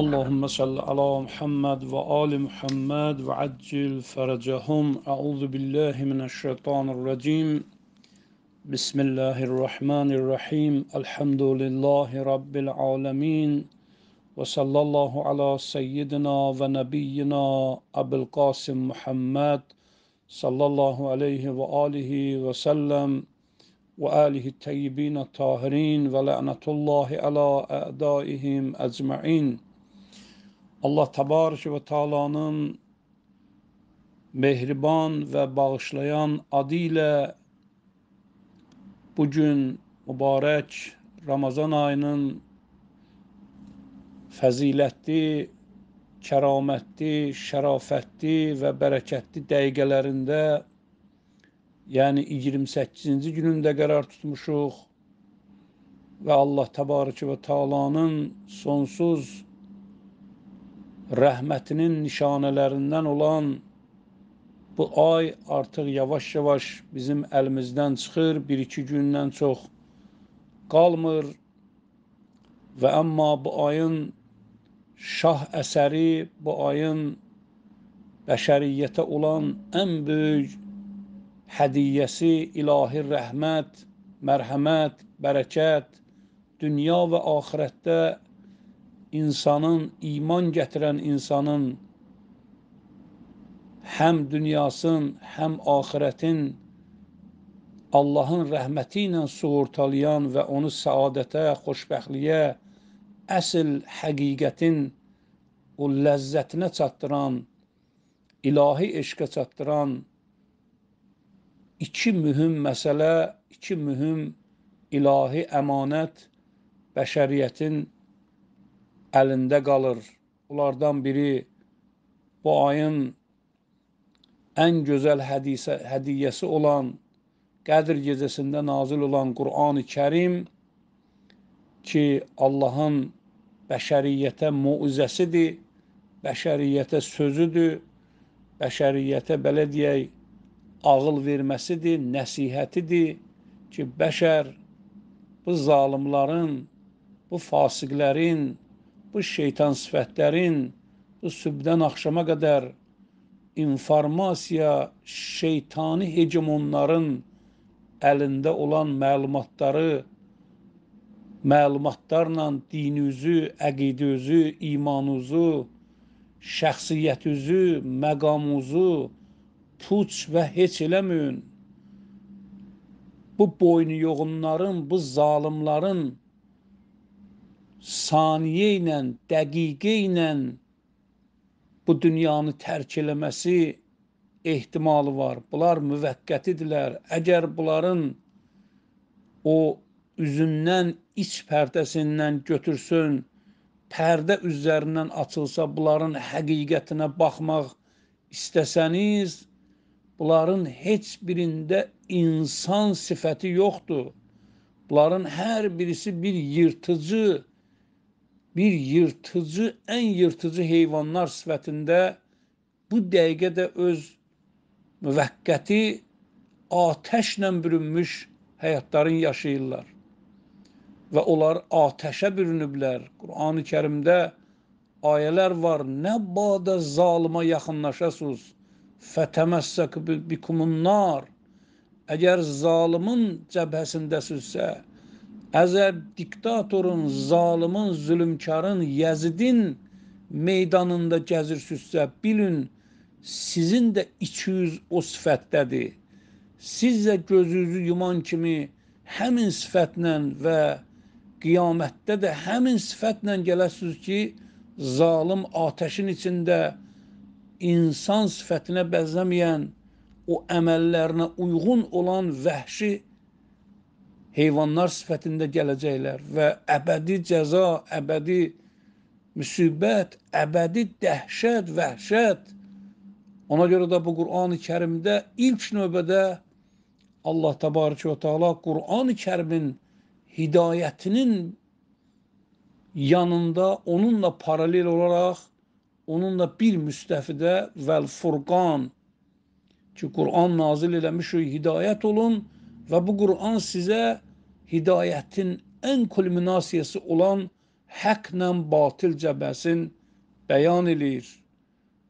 اللهم صل على محمد وآل محمد وعجل فرجهم أعوذ بالله من الشيطان الرجيم بسم الله الرحمن الرحيم الحمد لله رب العالمين وصلى الله على سيدنا ونبينا أبو القاسم محمد صلى الله عليه وآله وسلم وآله الطيبين الطاهرين ولعنة الله على أعدائهم أجمعين Allah Təbarək və Taala'nın mehriban və bağışlayan adı ilə bu gün mübarək Ramazan ayının fəzilətli, kəramətli, şərafətli və bərəkətli dəqiqələrində, yəni 28-ci günündə qərar tutmuşuq və Allah Təbarək və Taala'nın sonsuz rəhmətinin nişanələrindən olan bu ay artıq yavaş-yavaş bizim əlimizdən çıxır, bir-iki gündən çox qalmır və amma bu ayın şah əsəri, bu ayın bəşəriyyətə olan ən böyük hədiyyəsi ilahi rəhmət, mərhəmət, bərəkət, dünya və axirətdə insanın, iman gətirən insanın həm dünyasın, həm axirətin Allahın rəhməti ilə suğurtalayan və onu səadətə, xoşbəxtliyə, əsl həqiqətin o ləzzətinə çatdıran, ilahi eşqə çatdıran iki mühüm məsələ, iki mühüm ilahi əmanət bəşəriyyətin əlində qalır. Onlardan biri bu ayın ən gözəl hədisə, hədiyəsi olan Qədir gecəsində nazil olan Qurani Kərim ki, Allahın bəşəriyyətə muizəsidir, bəşəriyyətə sözüdür, bəşəriyyətə belə deyək, ağıl verməsidir, nəsihətidir ki, bəşər bu zalimların, bu fasiqlərin bu şeytan sifətlərin bu sübdən axşama qədər informasiya şeytani hegemonların əlində olan məlumatları məlumatlarla dininizi, əqidənizi, imanınızı, şəxsiyyətinizi, məqamınızı puç və heç eləməyin. Bu boynu yoğunların, bu zalimların saniyə ilə, dəqiqə ilə bu dünyanı tərk eləməsi ehtimalı var. Bunlar müvəqqətidirlər. Əgər bunların o üzündən, iç pərdəsindən götürsün, pərdə üzərindən açılsa, bunların həqiqətinə baxmaq istəsəniz, bunların heç birində insan sifəti yoxdur. Bunların hər birisi bir yırtıcı, bir yırtıcı, ən yırtıcı heyvanlar sifətində bu dəqiqə də öz müvəqqəti atəşlə bürünmüş həyatların yaşayırlar. Və onlar atəşə bürünüblər. Qurani Kərimdə ayələr var. Nə badə zalıma yaxınlaşasınız. Fətəməssək bikumunnar. Əgər zalımın cəbhəsindəsizsə, Əzəb diktatorun, zalimin, zülmkarın, Yəzidin meydanında gəzirsinizsə, bilin sizin də içiniz o sifətdədir. Siz də gözünüzü yuman kimi həmin sifətlə və qiyamətdə də həmin sifətlə gələsiniz ki, zalım atəşin içində insan sifətinə bəzəməyən, o əməllərinə uyğun olan vəhşi heyvanlar sifətində gələcəklər və əbədi cəza, əbədi müsibət, əbədi dəhşət, vəhşət. Ona görə də bu Qurani Kərimdə ilk növbədə Allah təbarək və Teala Qurani Kərimin hidayətinin yanında onunla paralel olaraq onunla bir müstəfidə vəl Furqan ki Quran nazil eləmiş hidayət olun Və bu Quran sizə hidayətin ən kulminasiyası olan həqlə batil cəbəsin bəyan eləyir.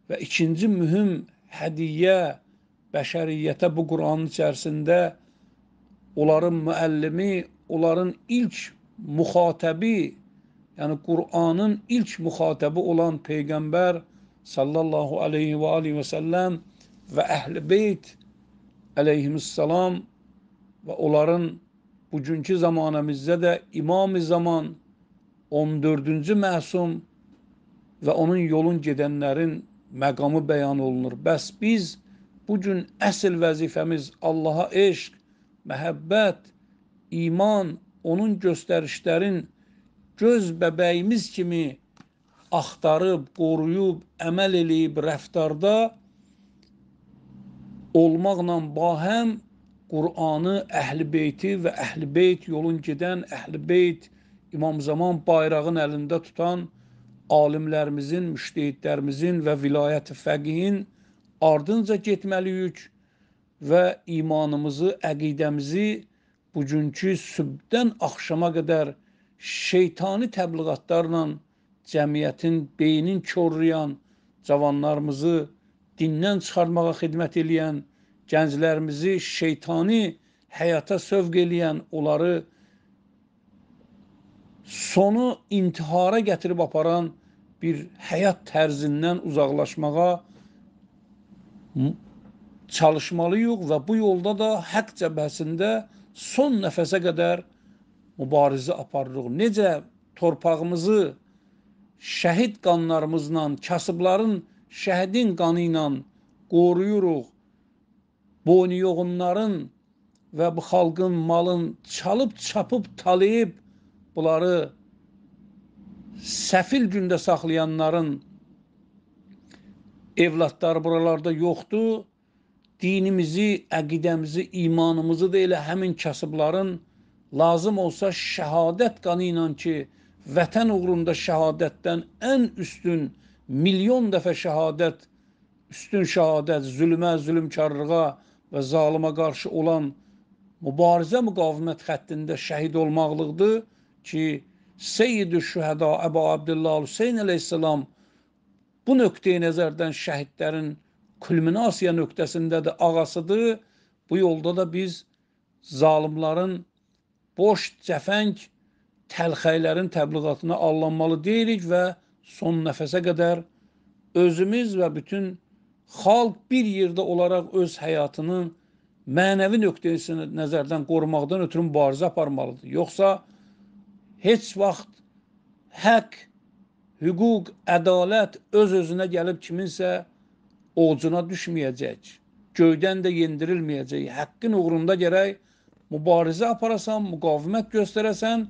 Və ikinci mühüm hədiyyə bəşəriyyətə bu Quranın içərisində onların müəllimi, onların ilk müxatəbi, yəni Quranın ilk müxatəbi olan peyğəmbər sallallahu alayhi və alihi və səlləm və əhl-i beyt əleyhissalam və onların bugünkü zamanəmizdə də imam-ı zaman 14-cü məsum və onun yolun gedənlərin məqamı bəyan olunur. Bəs biz bu gün əsl vəzifəmiz Allaha eşq, məhəbbət, iman, onun göstərişlərin göz bəbəyimiz kimi axtarıb, qoruyub, əməl eləyib rəftarda olmaqla bahəm Qur'anı, Əhl-i Beyti və Əhl-i Beyt yolun gedən, Əhl-i Beyt İmam Zaman bayrağın əlində tutan alimlərimizin, müştehidlərimizin və vilayəti fəqihin ardınca getməliyik və imanımızı, əqidəmizi bugünkü sübdən axşama qədər şeytani təbliğatlarla cəmiyyətin beynin körləyən, cavanlarımızı dindən çıxarmağa xidmət eləyən, gənclərimizi şeytani həyata sövq eləyən, onları sonu intihara gətirib aparan bir həyat tərzindən uzaqlaşmağa çalışmalıyıq və bu yolda da haqq cəbhəsində son nəfəsə qədər mübarizə aparırıq. Necə torpağımızı şəhid qanlarımızla, kasıbların şəhidin qanı ilə qoruyuruq, boynuyuğunların və bu xalqın malın çalıb çapıb talayıb bunları səfil gündə saxlayanların evladları buralarda yoxdur. Dinimizi, əqidəmizi, imanımızı da elə həmin kasıbların lazım olsa şəhadət qanı ilə ki, vətən uğrunda şəhadətdən ən üstün milyon dəfə şəhadət, üstün şəhadət, zülmə, zülmkarlığa, və zalıma qarşı olan mübarizə müqavimət xəttində şəhid olmaqlıqdır ki, Seyyid-i Şühəda Əbu Abdullah Hüseyn əleyhissalam bu nöqteyi nəzərdən şəhidlərin kulminasiya nöqtəsindədir, ağasıdır. Bu yolda da biz zalimların boş cəfəng təlxəylərin təbliğatına allanmalı deyirik və son nəfəsə qədər özümüz və bütün xalq bir yerdə olaraq öz həyatını mənəvi nöqtəsi nəzərdən qorumaqdan ötürü mübarizə aparmalıdır. Yoxsa heç vaxt haqq, hüquq, ədalət öz-özünə gəlib kiminsə ovucuna düşməyəcək. Göydən də yendirilməyəcək. Haqqın uğrunda gərək mübarizə aparasan, müqavimət göstərəsən,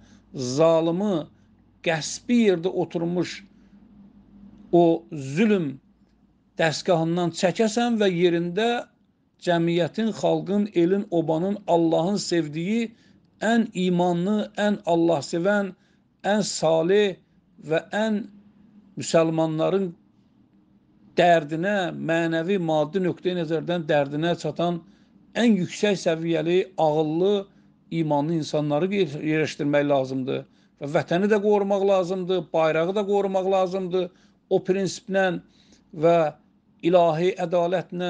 zalimi qəsbi yerdə oturmuş o zülm dəstgahından çəkəsən və yerində cəmiyyətin, xalqın, elin, obanın, Allahın sevdiyi ən imanlı, ən Allah sevən, ən salih və ən müsəlmanların dərdinə, mənəvi, maddi nöqteyi nəzərdən dərdinə çatan ən yüksək səviyyəli, ağıllı, imanlı insanları yerləşdirmək lazımdır. Və vətəni də qorumaq lazımdır, bayrağı da qorumaq lazımdır. O prinsiplə və ilahi ədalətlə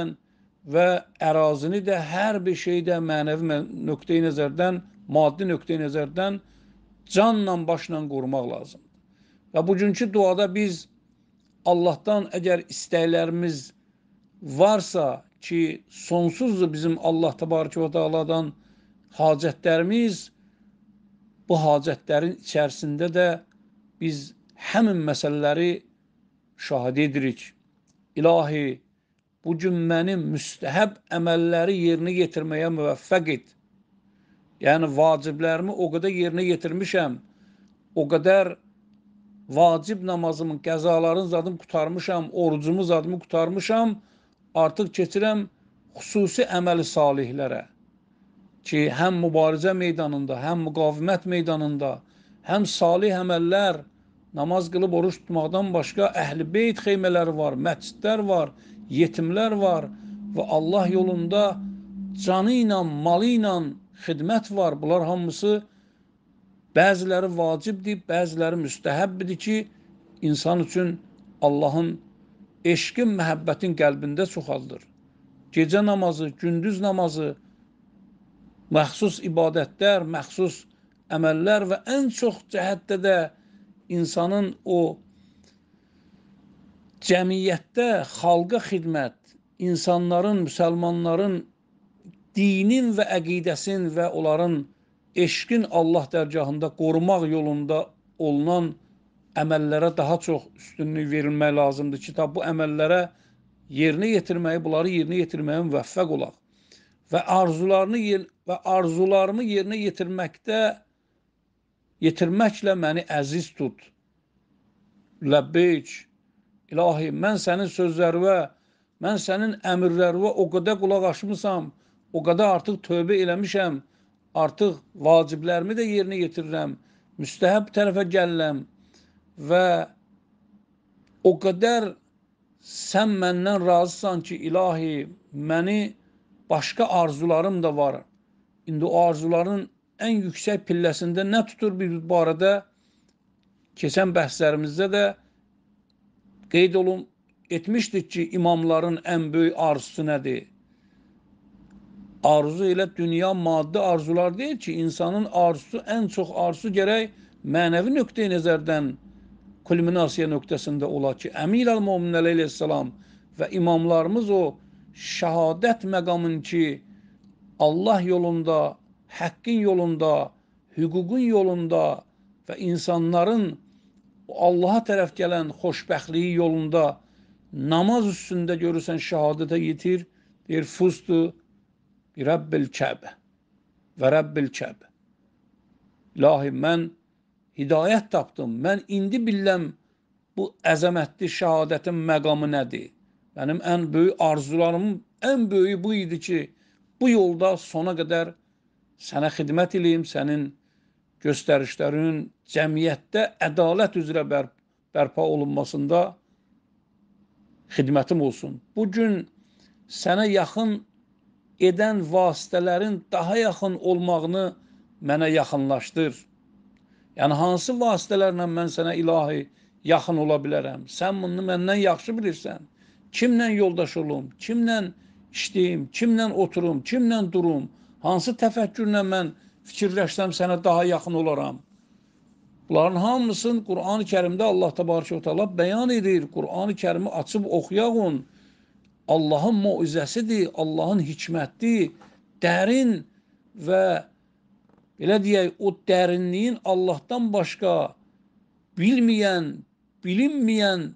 və ərazini də hər bir şeydə mənəvi nöqteyi nəzərdən, maddi nöqteyi nəzərdən canla başla qorumaq lazımdır. Və bugünkü duada biz Allahdan əgər istəklərimiz varsa ki, sonsuzdur bizim Allah təbarək və təaladan hacətlərimiz, bu hacətlərin içərisində də biz həmin məsələləri şahidə edirik. İlahi, bu gün məni müstəhəb əməlləri yerinə yetirməyə müvəffəq et. Yəni vaciblərimi o qədər yerinə yetirmişəm. O qədər vacib namazımın, qəzaların zadını qutarmışam, orucumu zadımı qutarmışam. Artıq keçirəm xüsusi əməli salihlərə. Ki, həm mübarizə meydanında, həm müqavimət meydanında, həm salih əməllər, namaz qılıb oruç tutmaqdan başqa əhl-i beyt xeymələri var, məscidlər var, yetimlər var və Allah yolunda canı ilə, malı ilə xidmət var. Bunlar hamısı bəziləri vacibdir, bəziləri müstəhəbbidir ki, insan üçün Allahın eşqin, məhəbbətin qəlbində çoxaldır. Gecə namazı, gündüz namazı, məxsus ibadətlər, məxsus əməllər və ən çox cəhətdə də insanın o cəmiyyətdə xalqa xidmət, insanların, müsəlmanların dinin və əqidəsin və onların eşqin Allah dərgahında qorumaq yolunda olunan əməllərə daha çox üstünlük verilmək lazımdır. Kitab bu əməllərə yerinə yetirməyi, bunları yerinə yetirməyə müvəffəq olaq və arzularını yer və arzularımı yerinə yetirməkdə yetirməklə məni əziz tut. Ləbbeyk, ilahi, mən sənin sözlərinə, mən sənin əmrlərinə o qədər qulaq asmışam, o qədər artıq tövbə eləmişəm, artıq vaciblərimi də yerinə yetirirəm, müstəhəb tərəfə gəlirəm və o qədər sən məndən razısan ki, ilahi, məni başqa arzularım da var. İndi o arzuların ən yüksək pilləsində nə tutur biz bu barədə keçən bəhslərimizdə də qeyd olun etmişdik ki, imamların ən böyük arzusu nədir? Arzu elə dünya maddi arzular deyil ki, insanın arzusu, ən çox arzusu gərək mənəvi nöqtəyi nəzərdən kulminasiya nöqtəsində ola ki, Əmir əl-Mumin əleyhissalam və imamlarımız o şəhadət məqamın ki, Allah yolunda həqqin yolunda, hüququn yolunda və insanların Allaha tərəf gələn xoşbəxtliyi yolunda namaz üstündə görürsən şəhadətə yetir, deyir fustu bi Rəbbil Kəbə və Rəbbil Kəbə. İlahi, mən hidayət tapdım, mən indi billəm bu əzəmətli şəhadətin məqamı nədir? Mənim ən böyük arzularımın ən böyüyü bu idi ki, bu yolda sona qədər sənə xidmət eləyim, sənin göstərişlərin cəmiyyətdə ədalət üzrə bər bərpa olunmasında xidmətim olsun. Bu gün sənə yaxın edən vasitələrin daha yaxın olmağını mənə yaxınlaşdır. Yəni hansı vasitələrlə mən sənə ilahi yaxın ola bilərəm? Sən bunu məndən yaxşı bilirsən. Kimlə yoldaş olum, kimlə işləyim, kimlə oturum, kimlə durum? Hansı təfəkkürlə mən fikirləşsəm sənə daha yaxın olaram? Bunların hamısını Qurani Kərimdə Allah təbarəkə təala bəyan edir. Qurani Kərimi açıb oxuyağın. Allahın möizəsidir, Allahın hikmətidir. Dərin və belə deyək, o dərinliyin Allahdan başqa bilməyən, bilinməyən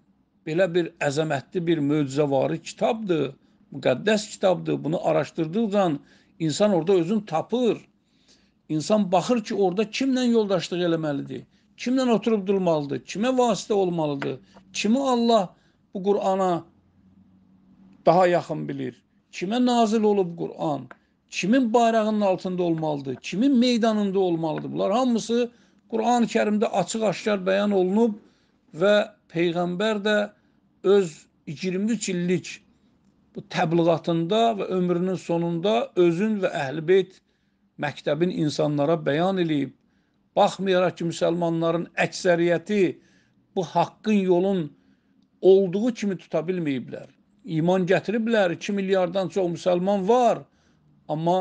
belə bir əzəmətli bir möcüzəvari kitabdır. Müqəddəs kitabdır. Bunu araşdırdıqca İnsan orada özün tapır. İnsan baxır ki, orada kimlə yoldaşlıq eləməlidir? Kimlə oturub durmalıdır? Kimə vasitə olmalıdır? Kimi Allah bu Qur'ana daha yaxın bilir? Kimə nazil olub Qur'an? Kimin bayrağının altında olmalıdır? Kimin meydanında olmalıdır? Bunlar hamısı Qur'an-ı Kərimdə açıq-aşkar bəyan olunub və Peyğəmbər də öz 23 illik bu təbliğatında və ömrünün sonunda özün və əhlibeyt məktəbin insanlara bəyan eləyib. Baxmayaraq ki, müsəlmanların əksəriyyəti bu haqqın yolun olduğu kimi tuta bilməyiblər. İman gətiriblər, 2 milyardan çox müsəlman var, amma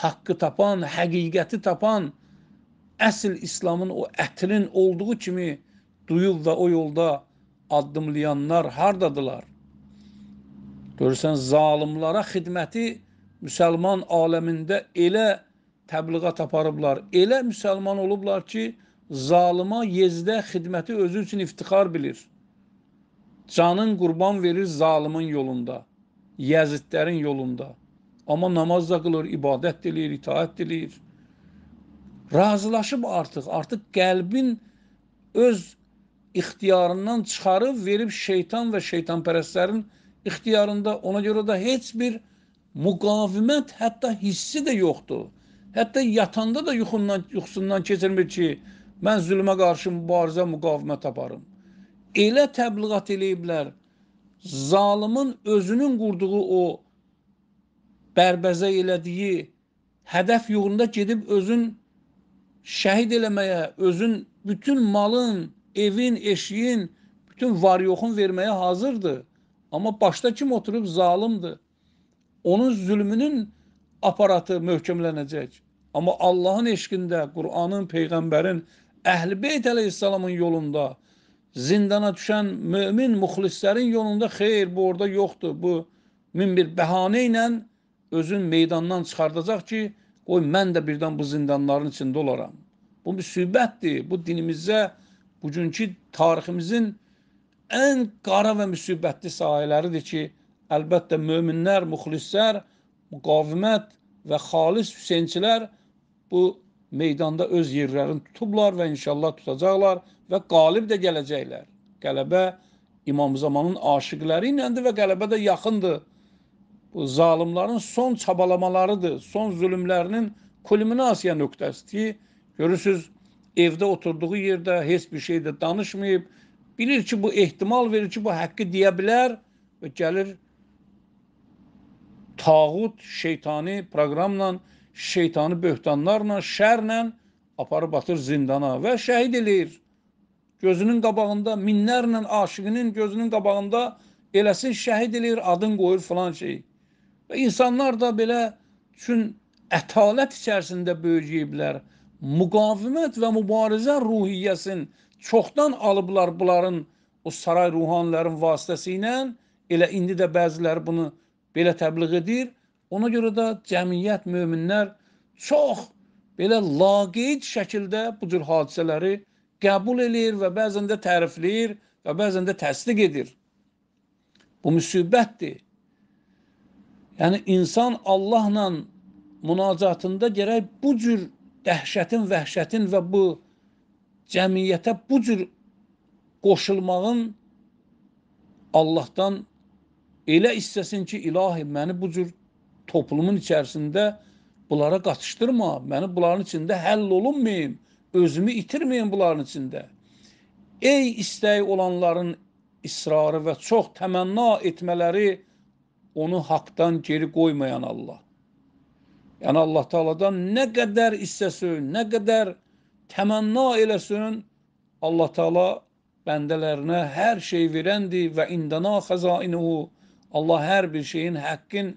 haqqı tapan, həqiqəti tapan, əsl İslamın o ətrin olduğu kimi duyub və o yolda addımlayanlar hardadılar? Görürsən, zalimlara xidməti müsəlman aləmində elə təbliğat aparıblar, elə müsəlman olublar ki, zalıma yezdə xidməti özü üçün iftixar bilir. Canın qurban verir zalimin yolunda, yəzidlərin yolunda. Amma namaz da qılır, ibadət diləyir, itaət diləyir. Razılaşıb artıq, artıq qəlbin öz ixtiyarından çıxarıb verib şeytan və şeytanpərəslərin ixtiyarında ona görə də heç bir müqavimət, hətta hissi də yoxdur. Hətta yatanda da yuxundan, yuxusundan keçirmir ki, mən zülmə qarşı mübarizə, müqavimət aparım. Elə təbliğat eləyiblər, zalimin özünün qurduğu o bərbəzə elədiyi hədəf yolunda gedib özün şəhid eləməyə, özün bütün malın, evin, eşiyin, bütün var yoxun verməyə hazırdır. Amma başda kim oturub zalımdır. Onun zülmünün aparatı möhkəmlənəcək. Amma Allahın eşqində, Qur'anın, Peyğəmbərin, Əhl-Beyt əleyhissalamın yolunda, zindana düşən mömin müxlislərin yolunda xeyr bu orada yoxdur. Bu min bir bəhanə ilə özün meydandan çıxardacaq ki, qoy mən də birdən bu zindanların içində olaram. Bu müsibətdir. Bu dinimizə, bugünkü tariximizin ən qara və müsibətli sahələridir ki, əlbəttə möminlər, müxlislər, müqavimət və xalis Hüseynçilər bu meydanda öz yerlərini tutublar və inşallah tutacaqlar və qalib də gələcəklər. Qələbə İmam Zamanın aşiqləri iləndir və qələbə də yaxındır. Bu zalimlərin son çabalamalarıdır, son zülmlərinin kulminasiya nöqtəsidir ki, görürsüz, evdə oturduğu yerdə heç bir şey də danışmayıb, bilir ki, bu ehtimal verir ki, bu haqqı deyə bilər və gəlir tağut şeytani proqramla, şeytani böhtanlarla, şərlə aparıb atır zindana və şəhid eləyir. Gözünün qabağında, minlərlə aşığının gözünün qabağında eləsin şəhid eləyir, adın qoyur filan şey. Və insanlar da belə üçün ətalət içərisində böyüyüblər. Müqavimət və mübarizə ruhiyyəsini çoxdan alıblar bunların o saray ruhanilərin vasitəsilə elə indi də bəziləri bunu belə təbliğ edir. Ona görə də cəmiyyət möminlər çox belə laqeyd şəkildə bu cür hadisələri qəbul eləyir və bəzən də tərifləyir və bəzən də təsdiq edir. Bu müsibətdir. Yəni insan Allahla münacatında gərək bu cür dəhşətin, vəhşətin və bu cəmiyyətə bu cür qoşulmağın Allahdan elə istəsin ki, ilahi məni bu cür toplumun içərisində bunlara qatışdırma, məni bunların içində həll olunmayım, özümü itirməyim bunların içində. Ey istəyi olanların israrı və çox təmənna etmələri onu haqdan geri qoymayan Allah. Yəni Allah Taala'dan nə qədər istəsə, nə qədər təmanna eləsin, Allah Taala bəndələrinə hər şey verəndir və indana xəzainuhu. Allah hər bir şeyin haqqın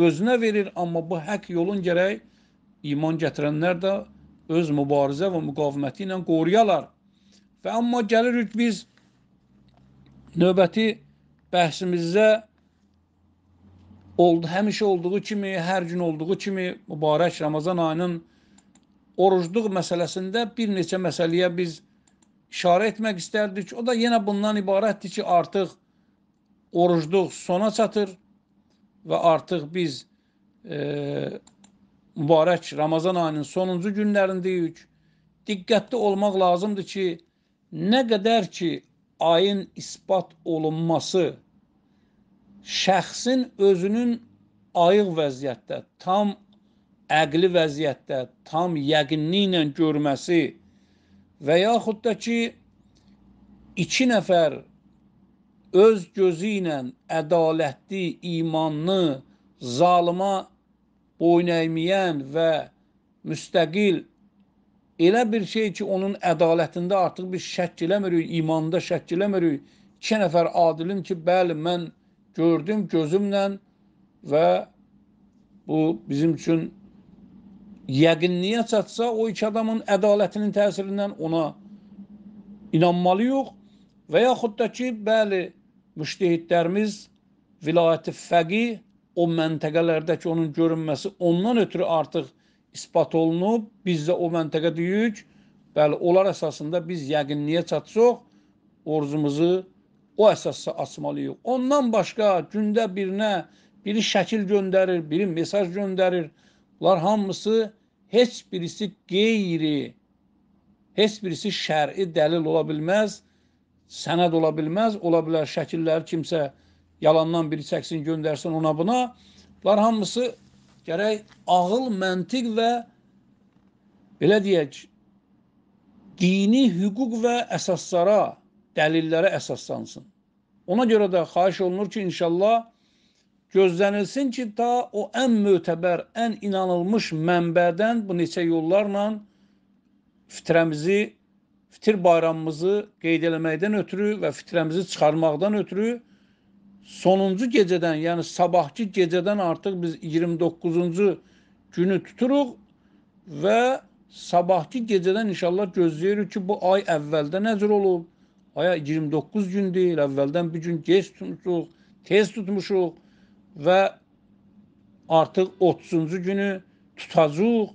özünə verir, amma bu haqq yolun gərək iman gətirənlər də öz mübarizə və müqaviməti ilə qoruyalar. Və amma gəlirik biz növbəti bəhsimizdə oldu, həmişə olduğu kimi, hər gün olduğu kimi mübarək Ramazan ayının orucluq məsələsində bir neçə məsələyə biz işarə etmək istərdik. O da yenə bundan ibarətdir ki, artıq orucluq sona çatır və artıq biz e, mübarək Ramazan ayının sonuncu günlərindəyik. Diqqətli olmaq lazımdır ki, nə qədər ki ayın isbat olunması şəxsin özünün ayıq vəziyyətdə, tam əqli vəziyyətdə tam yəqinli ilə görməsi və yaxud da ki, iki nəfər öz gözü ilə ədalətli imanlı zalıma boyun əyməyən və müstəqil elə bir şey ki, onun ədalətində artıq biz şəkk eləmirik, imanda şəkk eləmirik. İki nəfər adilin ki, bəli, mən gördüm gözümlə və bu bizim üçün yəqinliyə çatsa, o iki adamın ədalətinin təsirindən ona inanmalı yox və yaxud da ki, bəli, müştehidlərimiz vilayəti fəqi o məntəqələrdəki onun görünməsi ondan ötürü artıq isbat olunub, biz də o məntəqə deyirik, bəli, onlar əsasında biz yəqinliyə çatsaq, orucumuzu o əsasda açmalıyıq. Ondan başqa gündə birinə biri şəkil göndərir, biri mesaj göndərir, Bunlar hamısı heç birisi qeyri, heç birisi şəri dəlil ola bilməz, sənəd ola bilməz, ola bilər şəkilləri kimsə yalandan biri çəksin, göndərsin ona buna. Bunlar hamısı gərək ağıl, məntiq və belə deyək, dini hüquq və əsaslara, dəlillərə əsaslansın. Ona görə də xahiş olunur ki, inşallah gözlənilsin ki, ta o ən mötəbər, ən inanılmış mənbədən bu neçə yollarla fitrəmizi, fitir bayramımızı qeyd eləməkdən ötürü və fitrəmizi çıxarmaqdan ötürü sonuncu gecədən, yəni sabahki gecədən artıq biz 29-cu günü tuturuq və sabahki gecədən inşallah gözləyirik ki, bu ay əvvəldə necə olub? Aya 29 gün deyil, əvvəldən bir gün gec tutmuşuq, tez tutmuşuq və artıq 30-cu günü tutacaq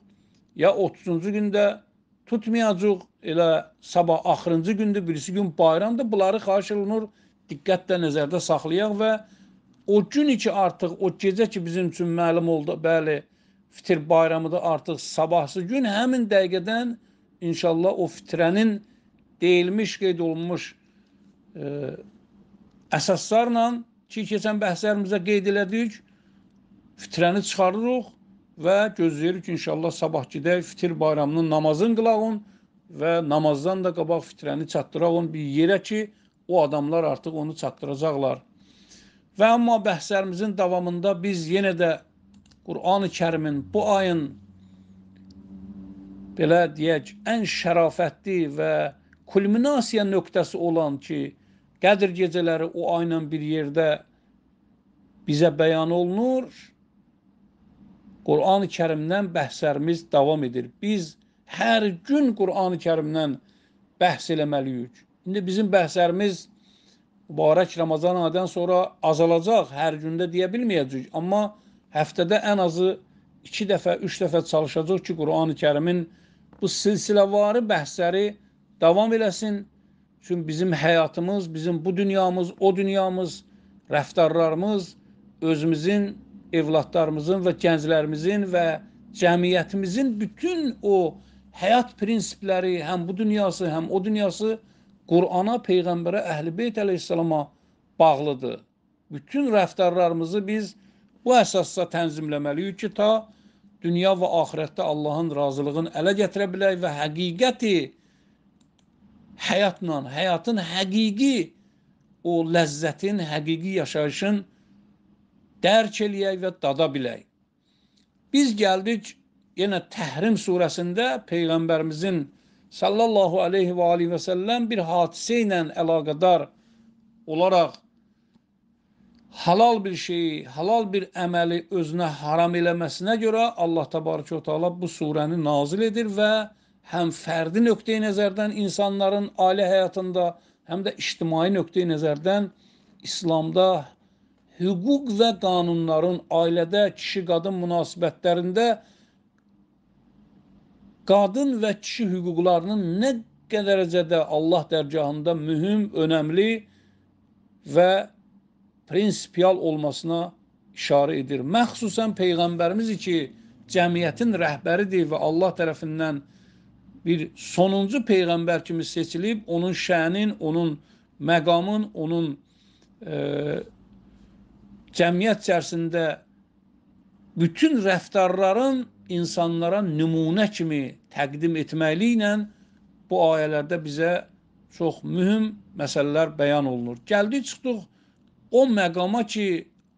ya 30-cu gündə tutmayacaq. Elə sabah axırıncı gündür, birisi gün bayramdır. Bunları xahiş olunur diqqətlə nəzərdə saxlayaq və o gün ki artıq o gecə ki bizim üçün məlum oldu, bəli, fitr bayramıdır artıq sabahsı gün həmin dəqiqədən inşallah o fitrənin deyilmiş, qeyd olunmuş ə, e, əsaslarla ki, keçən bəhslərimizdə qeyd elədik, fitrəni çıxarırıq və gözləyirik ki, inşallah sabah gedək fitir bayramının namazını qılağın və namazdan da qabaq fitrəni çatdırağın bir yerə ki, o adamlar artıq onu çatdıracaqlar. Və amma bəhslərimizin davamında biz yenə də Qur'an-ı Kərimin bu ayın belə deyək, ən şərafətli və kulminasiya nöqtəsi olan ki, Qədr gecələri o ayla bir yerdə bizə bəyan olunur. Qurani Kərimdən bəhslərimiz davam edir. Biz hər gün Qurani Kərimdən bəhs eləməliyik. İndi bizim bəhslərimiz mübarək Ramazan ayından sonra azalacaq. Hər gündə deyə bilməyəcəyik, amma həftədə ən azı 2 dəfə, 3 dəfə çalışacağıq ki, Qurani Kərimin bu silsiləvari bəhsləri davam eləsin. Çünki bizim həyatımız, bizim bu dünyamız, o dünyamız, rəftarlarımız özümüzün, evladlarımızın və gənclərimizin və cəmiyyətimizin bütün o həyat prinsipləri, həm bu dünyası, həm o dünyası Qurana, Peyğəmbərə, Əhl-i əleyhissalama bağlıdır. Bütün rəftarlarımızı biz bu əsasla tənzimləməliyik ki, ta dünya və axirətdə Allahın razılığını ələ gətirə bilək və həqiqəti həyatla, həyatın həqiqi o ləzzətin, həqiqi yaşayışın dərk eləyək və dada bilək. Biz gəldik yenə Təhrim surəsində Peyğəmbərimizin sallallahu aleyhi və aleyhi və səlləm bir hadisə ilə əlaqədar olaraq halal bir şeyi, halal bir əməli özünə haram eləməsinə görə Allah təbarəkə və təala bu surəni nazil edir və həm fərdi nöqteyi nəzərdən insanların ailə həyatında, həm də ictimai nöqteyi nəzərdən İslamda hüquq və qanunların ailədə kişi-qadın münasibətlərində qadın və kişi hüquqlarının nə dərəcədə Allah dərgahında mühüm, önəmli və prinsipial olmasına işarə edir. Məxsusən Peyğəmbərimiz ki, cəmiyyətin rəhbəridir və Allah tərəfindən bir sonuncu peyğəmbər kimi seçilib, onun şənin, onun məqamın, onun e, cəmiyyət içərisində bütün rəftarların insanlara nümunə kimi təqdim etməkliklə bu ayələrdə bizə çox mühüm məsələlər bəyan olunur. Gəldik, çıxdıq o məqama ki,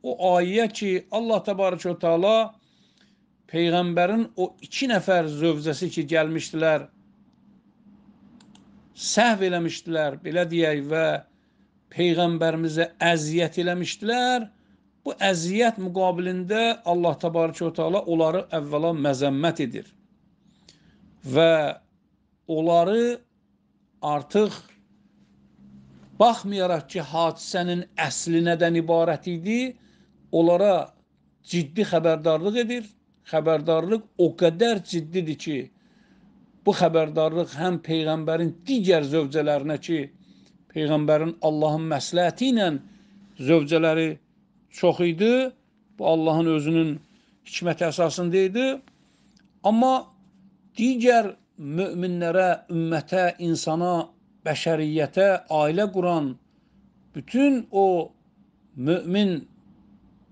o ayəyə ki, Allah təbarəkə və təala Peyğəmbərin o iki nəfər zövcəsi ki, gəlmişdilər, səhv eləmişdilər, belə deyək və Peyğəmbərimizə əziyyət eləmişdilər, bu əziyyət müqabilində Allah təbarəkə və təala onları əvvəla məzəmmət edir və onları artıq baxmayaraq ki, hadisənin əsli nədən ibarət idi, onlara ciddi xəbərdarlıq edir xəbərdarlıq o qədər ciddidir ki, bu xəbərdarlıq həm peyğəmbərin digər zövcələrinə ki, peyğəmbərin Allahın məsləhəti ilə zövcələri çox idi. Bu Allahın özünün hikməti əsasında idi. Amma digər möminlərə, ümmətə, insana, bəşəriyyətə ailə quran bütün o mömin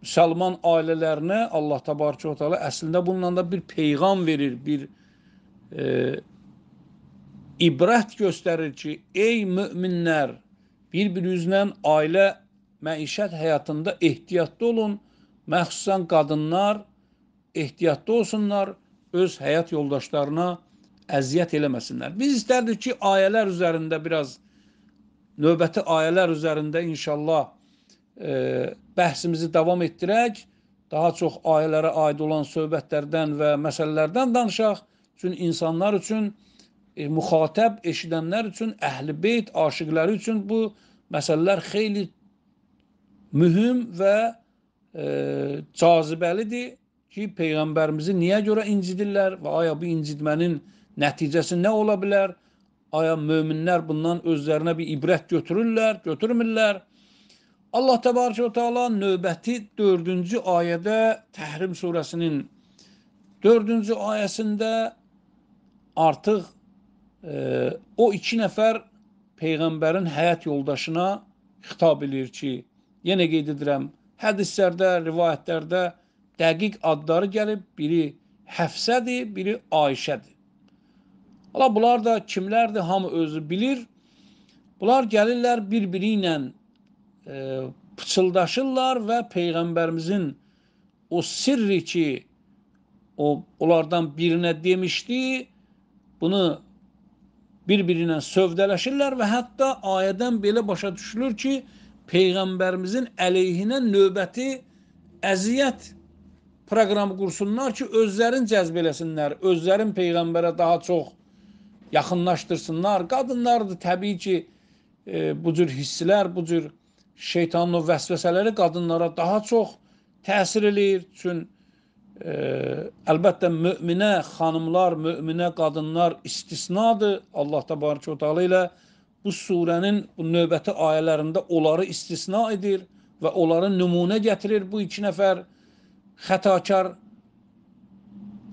müsəlman ailələrinə Allah təbarəkə və təala əslində bununla da bir peyğam verir, bir e, ibrət göstərir ki, ey möminlər, bir-birinizlə ailə məişət həyatında ehtiyatlı olun, məxsusən qadınlar ehtiyatlı olsunlar, öz həyat yoldaşlarına əziyyət eləməsinlər. Biz istərdik ki, ayələr üzərində biraz növbəti ayələr üzərində inşallah bəhsimizi davam etdirək. Daha çox ailələrə aid olan söhbətlərdən və məsələlərdən danışaq. Çünki insanlar üçün e, müxatəb eşidənlər üçün, əhl-i beyt aşiqləri üçün bu məsələlər xeyli mühüm və e, cazibəlidir ki, peyğəmbərimizi niyə görə incidirlər və aya bu incidmənin nəticəsi nə ola bilər? Aya möminlər bundan özlərinə bir ibrət götürürlər, götürmürlər? Allah Təbarəkə və Teala növbəti 4-cü ayədə Təhrim surəsinin 4-cü ayəsində artıq e, o iki nəfər peyğəmbərin həyat yoldaşına xitab eləyir ki, yenə qeyd edirəm, hədislərdə, rivayətlərdə dəqiq adları gəlib, biri Həfsədir, biri Ayşədir. Allah bunlar da kimlərdir, hamı özü bilir. Bunlar gəlirlər bir-biri ilə pıçıldaşırlar e, və Peyğəmbərimizin o sirri ki, o onlardan birinə demişdi, bunu bir-birinə sövdələşirlər və hətta ayədən belə başa düşülür ki, Peyğəmbərimizin əleyhinə növbəti əziyyət proqramı qursunlar ki, özlərin cəzb eləsinlər, özlərin Peyğəmbərə daha çox yaxınlaşdırsınlar. Qadınlardır təbii ki, e, bu cür hisslər, bu cür şeytanın o vəsvəsələri qadınlara daha çox təsir eləyir. Çünki e, əlbəttə möminə xanımlar, möminə qadınlar istisnadır. Allah təbarəkə və təala ilə bu surənin bu növbəti ayələrində onları istisna edir və onları nümunə gətirir bu iki nəfər xətakar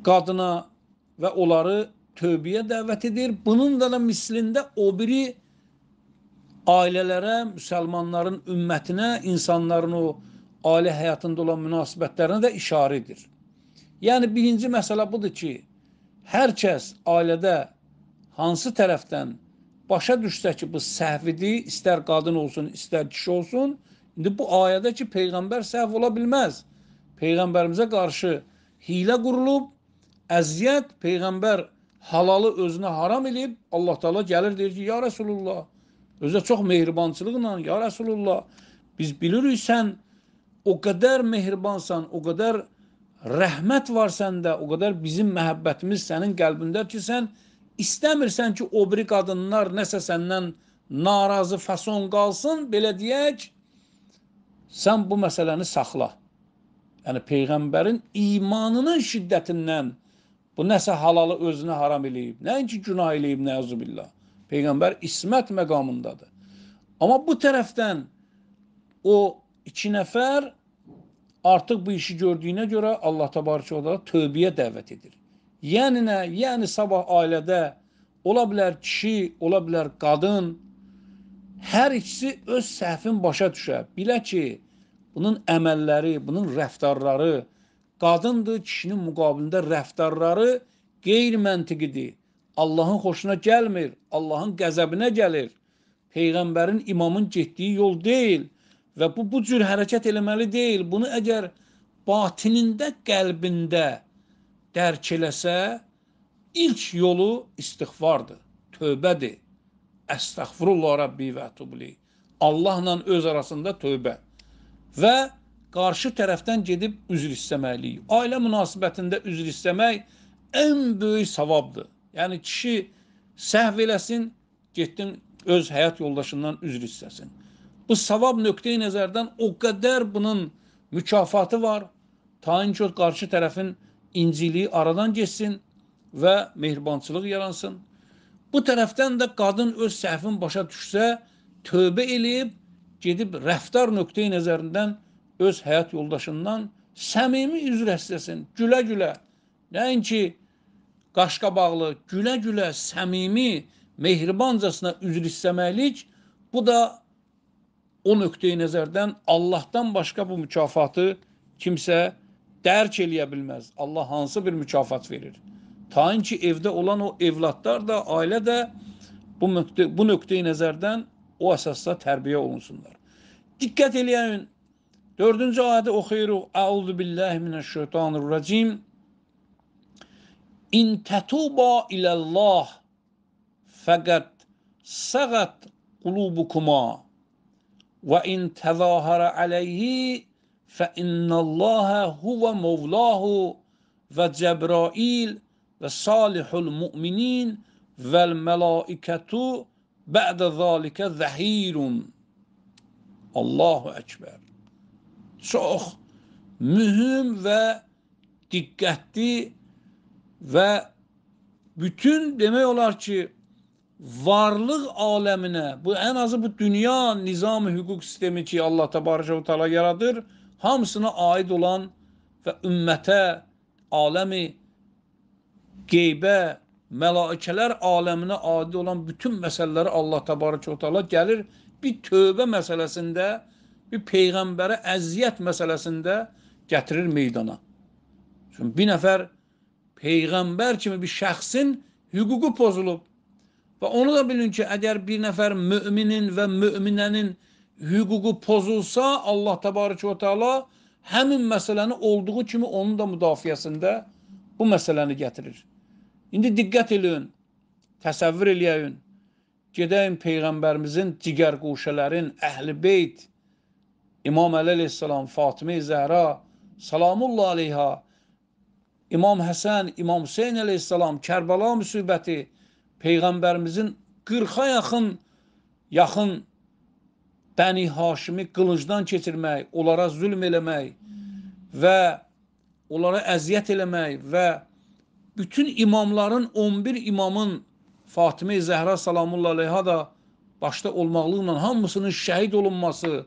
qadına və onları tövbəyə dəvət edir. Bunun da mislində o biri ailələrə, müsəlmanların ümmətinə, insanların o ailə həyatında olan münasibətlərinə də işarədir. Yəni birinci məsələ budur ki, hər kəs ailədə hansı tərəfdən başa düşsə ki, bu səhvidir, istər qadın olsun, istər kişi olsun, indi bu ayədə ki, peyğəmbər səhv ola bilməz. Peyğəmbərimizə qarşı hilə qurulub, əziyyət peyğəmbər halalı özünə haram eləyib, Allah Taala gəlir deyir ki, ya Resulullah, Özü də çox mehribançılıqla, ya Rəsulullah, biz bilirik sən o qədər mehribansan, o qədər rəhmət var səndə, o qədər bizim məhəbbətimiz sənin qəlbində ki, sən istəmirsən ki, o biri qadınlar nəsə səndən narazı fason qalsın, belə deyək, sən bu məsələni saxla. Yəni, Peyğəmbərin imanının şiddətindən bu nəsə halalı özünə haram eləyib, nəinki günah eləyib, nəəzubillah. Peyğəmbər ismət məqamındadır. Amma bu tərəfdən o iki nəfər artıq bu işi gördüyünə görə Allah təbarəkə olaraq tövbəyə dəvət edir. Yəni nə? Yəni sabah ailədə ola bilər kişi, ola bilər qadın hər ikisi öz səhvin başa düşə. Bilə ki, bunun əməlləri, bunun rəftarları qadındır, kişinin müqabilində rəftarları qeyri-məntiqidir. Allahın xoşuna gəlmir, Allahın qəzəbinə gəlir. Peyğəmbərin, imamın getdiyi yol deyil və bu bu cür hərəkət eləməli deyil. Bunu əgər batinində, qəlbində dərk eləsə, ilk yolu istighfardır, tövbədir. Əstəğfirullah Rabbi və etubli. Allahla öz arasında tövbə və qarşı tərəfdən gedib üzr istəməliyik. Ailə münasibətində üzr istəmək ən böyük savabdır. Yəni kişi səhv eləsin, getdin öz həyat yoldaşından üzr istəsin. Bu savab nöqteyi nəzərdən o qədər bunun mükafatı var, tayin ki, qarşı tərəfin inciliyi aradan geçsin və mehribançılıq yaransın. Bu tərəfdən də qadın öz səhvin başa düşsə, tövbə eləyib, gedib rəftar nöqteyi nəzərindən öz həyat yoldaşından səmimi üzr istəsin, gülə-gülə. Nəinki qaşqabaqlı, gülə-gülə, səmimi, mehribancasına üzr istəməklik bu da o nöqteyi nəzərdən Allahdan başqa bu mükafatı kimsə dərk eləyə bilməz. Allah hansı bir mükafat verir? Tayin ki evdə olan o evladlar da, ailə də bu nöqtə bu nöqteyi nəzərdən o əsasda tərbiyə olunsunlar. Diqqət eləyin. 4-cü ayədə oxuyuruq. Auzu billahi minəşşeytanirracim. إن تتوبا إلى الله فقد سغت قلوبكما وإن تظاهر عليه فإن الله هو مولاه وجبرائيل وصالح المؤمنين والملائكة بعد ذلك ظهير الله أكبر شوخ مهم و diqqətli və bütün demək olar ki, varlıq aləminə, bu ən azı bu dünya nizam hüquq sistemi ki, Allah təbarəkə və təala yaradır, hamısına aid olan və ümmətə, aləmi qeybə, mələikələr aləminə aid olan bütün məsələləri Allah təbarəkə və təala gəlir bir tövbə məsələsində, bir peyğəmbərə əziyyət məsələsində gətirir meydana. Çünki bir nəfər peyğəmbər kimi bir şəxsin hüququ pozulub. Və onu da bilin ki, əgər bir nəfər müminin və müminənin hüququ pozulsa, Allah təbarək və təala həmin məsələni olduğu kimi onun da müdafiəsində bu məsələni gətirir. İndi diqqət eləyin, təsəvvür eləyəyin. Gedəyin Peyğəmbərimizin digər quşələrin, əhl-i beyt, İmam Əli əleyhissalam, Fatimə-i Zəhra, salamullah aleyha, İmam Həsən, İmam Hüseyn əleyhissalam, Kərbala müsibəti peyğəmbərimizin 40-a yaxın yaxın Bəni Haşimi qılıncdan keçirmək, onlara zülm eləmək və onlara əziyyət eləmək və bütün imamların 11 imamın Fatimə Zəhra salamullahi əleyha da başda olmaqlıqla hamısının şəhid olunması,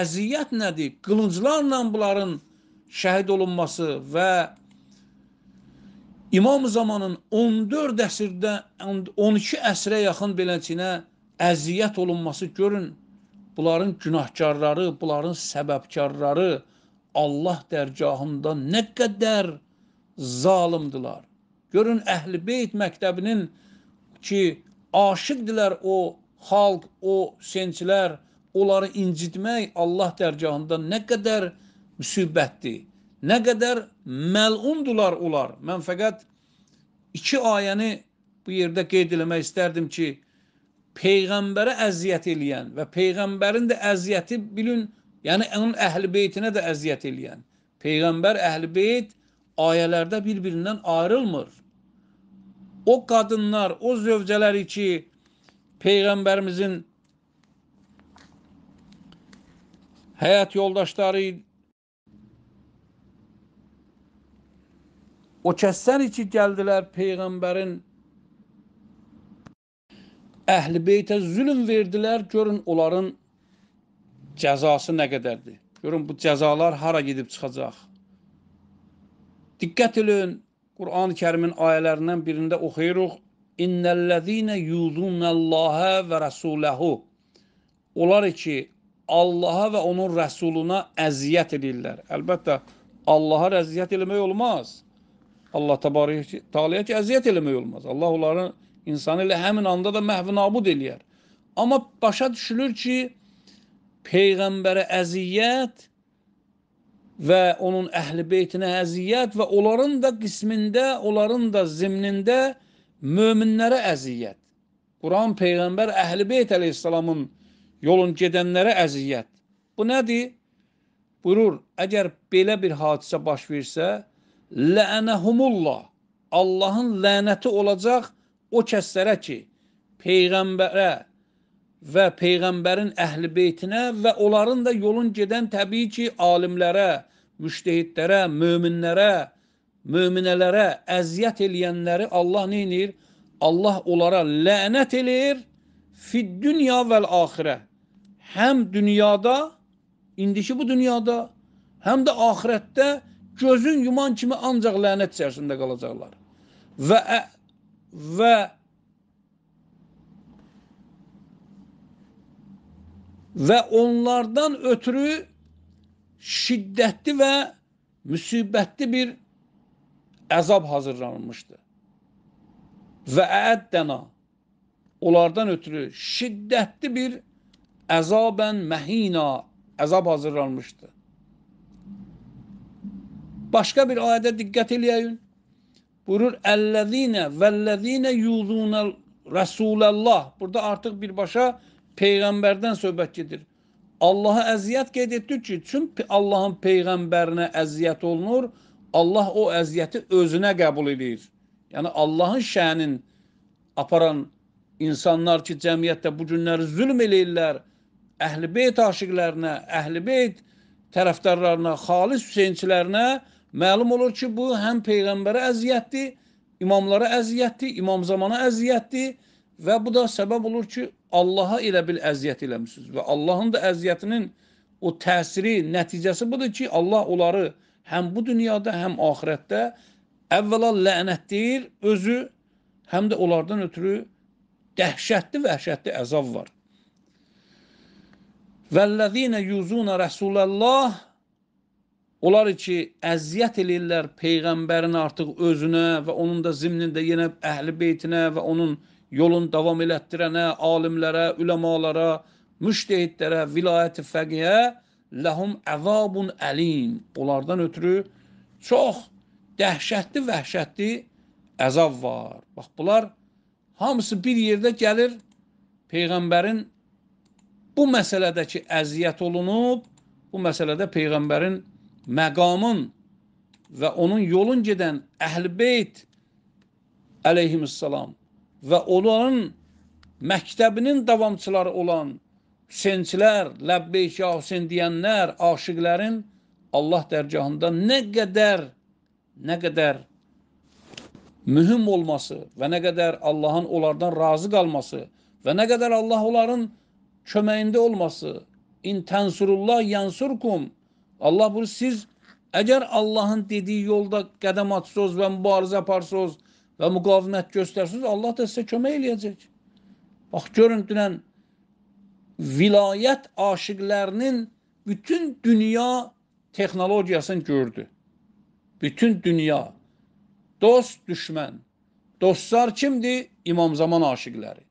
əziyyət nədir? Qılınclarla bunların şəhid olunması və İmam zamanın 14 əsrdə 12 əsrə yaxın beləsinə əziyyət olunması görün. Bunların günahkarları, bunların səbəbkarları Allah dərgahında nə qədər zalımdılar. Görün Əhl-i Beyt məktəbinin ki, aşiqdilər o xalq, o sençilər, onları incitmək Allah dərgahında nə qədər müsibətdir, nə qədər məlundular onlar. Mən fəqət iki ayəni bu yerdə qeyd eləmək istərdim ki, Peyğəmbərə əziyyət eləyən və Peyğəmbərin də əziyyəti bilin, yəni onun əhl-i beytinə də əziyyət eləyən. Peyğəmbər əhl-i beyt ayələrdə bir-birindən ayrılmır. O qadınlar, o zövcələri ki, Peyğəmbərimizin həyat yoldaşları O kəslər ki, gəldilər Peyğəmbərin əhl-i beytə zülm verdilər, görün onların cəzası nə qədərdir. Görün bu cəzalar hara gedib çıxacaq. Diqqət edin, Qurani Kərimin ayələrindən birində oxuyuruq. İnnellezine yuzunallaha və rasulahu. Onlar ki Allaha və onun rəsuluna əziyyət edirlər. Əlbəttə Allaha əziyyət eləmək olmaz. Allah Teala'ya ki, əziyyət eləmək olmaz. Allah onların insanı elə həmin anda da məhv nabud eləyər. Amma başa düşülür ki, Peyğəmbərə əziyyət və onun əhl-i beytinə əziyyət və onların da qismində, onların da zimnində möminlərə əziyyət. Quran Peyğəmbər əhl-i beyt əleyhissalamın yolun gedənlərə əziyyət. Bu nədir? Buyurur, əgər belə bir hadisə baş versə, Lənəhumullah. Allahın lənəti olacaq o kəslərə ki, peyğəmbərə və peyğəmbərin əhl-i beytinə və onların da yolun gedən təbii ki, alimlərə, müştehidlərə, möminlərə, möminələrə əziyyət eləyənləri Allah nə edir? Allah onlara lənət eləyir fid dünya vəl axirə. Həm dünyada, indiki bu dünyada, həm də axirətdə gözün yuman kimi ancaq lənət içərisində qalacaqlar. Və və və onlardan ötürü şiddətli və müsibətli bir əzab hazırlanmışdı. Və ədəna onlardan ötürü şiddətli bir əzabən məhina əzab hazırlanmışdı. Başqa bir ayədə diqqət eləyəyin. Buyurur, Əlləzinə vəlləzinə yuzunə Rəsuləllah. Burada artıq birbaşa Peyğəmbərdən söhbət gedir. Allaha əziyyət qeyd etdik ki, çün Allahın Peyğəmbərinə əziyyət olunur, Allah o əziyyəti özünə qəbul edir. Yəni Allahın şənin aparan insanlar ki, cəmiyyətdə bu günləri zülm eləyirlər, əhl-i beyt aşiqlərinə, əhl-i beyt tərəfdarlarına, xalis Hüseynçilərinə Məlum olur ki, bu həm Peyğəmbərə əziyyətdir, imamlara əziyyətdir, imam zamana əziyyətdir və bu da səbəb olur ki, Allaha elə bil əziyyət eləmişsiniz və Allahın da əziyyətinin o təsiri, nəticəsi budur ki, Allah onları həm bu dünyada, həm axirətdə əvvəla lənətləyir özü, həm də onlardan ötürü dəhşətli, vəhşətli əzab var. Vəllədinə yuzuna Rəsuləllah Onlar ki, əziyyət eləyirlər Peyğəmbərin artıq özünə və onun da zimnində yenə əhli beytinə və onun yolun davam elətdirənə, alimlərə, üləmalara, müştehidlərə, vilayəti fəqiyə ləhum əzabun əlim. Onlardan ötürü çox dəhşətli, vəhşətli əzab var. Bax, bunlar hamısı bir yerdə gəlir Peyğəmbərin bu məsələdəki əziyyət olunub, bu məsələdə Peyğəmbərin məqamın və onun yolun gedən Əhl-i Beyt əleyhissalam və onların məktəbinin davamçıları olan Hüseynçilər, Ləbbeyk ya Hüseyn deyənlər, aşıqlərin Allah dərgahında nə qədər nə qədər mühüm olması və nə qədər Allahın onlardan razı qalması və nə qədər Allah onların köməyində olması in tənsurullah yansurkum Allah bunu siz əgər Allahın dediyi yolda qədəm atsınız və mübarizə aparsınız və müqavimət göstərsiniz, Allah da sizə kömək eləyəcək. Bax, görün, dünən vilayət aşıqlərinin bütün dünya texnologiyasını gördü. Bütün dünya. Dost, düşmən. Dostlar kimdir? İmam Zaman aşıqləri.